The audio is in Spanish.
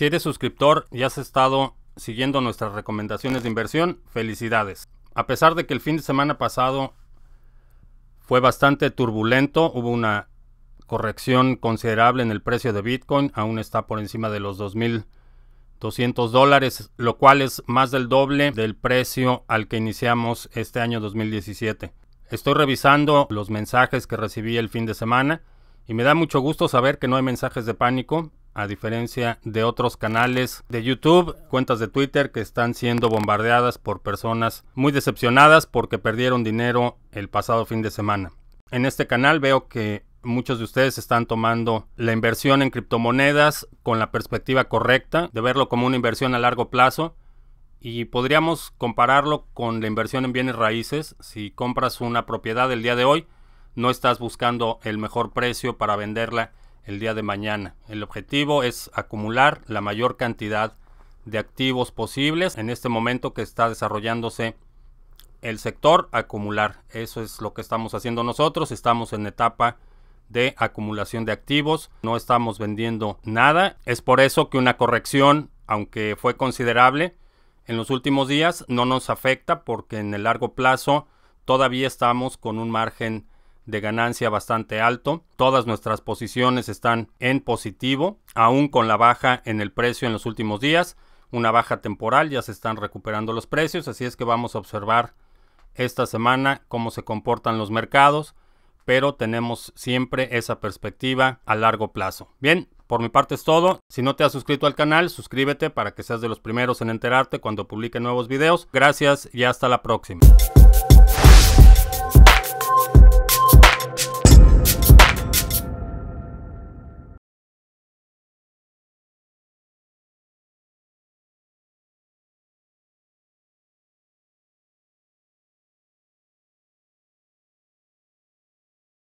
Si eres suscriptor y has estado siguiendo nuestras recomendaciones de inversión, felicidades. A pesar de que el fin de semana pasado fue bastante turbulento, hubo una corrección considerable en el precio de Bitcoin, aún está por encima de los 2.200 dólares, lo cual es más del doble del precio al que iniciamos este año 2017. Estoy revisando los mensajes que recibí el fin de semana y me da mucho gusto saber que no hay mensajes de pánico, a diferencia de otros canales de YouTube, cuentas de Twitter que están siendo bombardeadas por personas muy decepcionadas porque perdieron dinero el pasado fin de semana. En este canal veo que muchos de ustedes están tomando la inversión en criptomonedas con la perspectiva correcta de verlo como una inversión a largo plazo y podríamos compararlo con la inversión en bienes raíces. Si compras una propiedad el día de hoy, no estás buscando el mejor precio para venderla el día de mañana. El objetivo es acumular la mayor cantidad de activos posibles en este momento que está desarrollándose el sector acumular. Eso es lo que estamos haciendo nosotros. Estamos en etapa de acumulación de activos. No estamos vendiendo nada. Es por eso que una corrección, aunque fue considerable en los últimos días, no nos afecta porque en el largo plazo todavía estamos con un margen de ganancia bastante alto. Todas nuestras posiciones están en positivo, aún con la baja en el precio en los últimos días. Una baja temporal, ya se están recuperando los precios, así es que vamos a observar esta semana cómo se comportan los mercados, pero tenemos siempre esa perspectiva a largo plazo. Bien, por mi parte es todo. Si no te has suscrito al canal, suscríbete para que seas de los primeros en enterarte cuando publique nuevos videos. Gracias y hasta la próxima.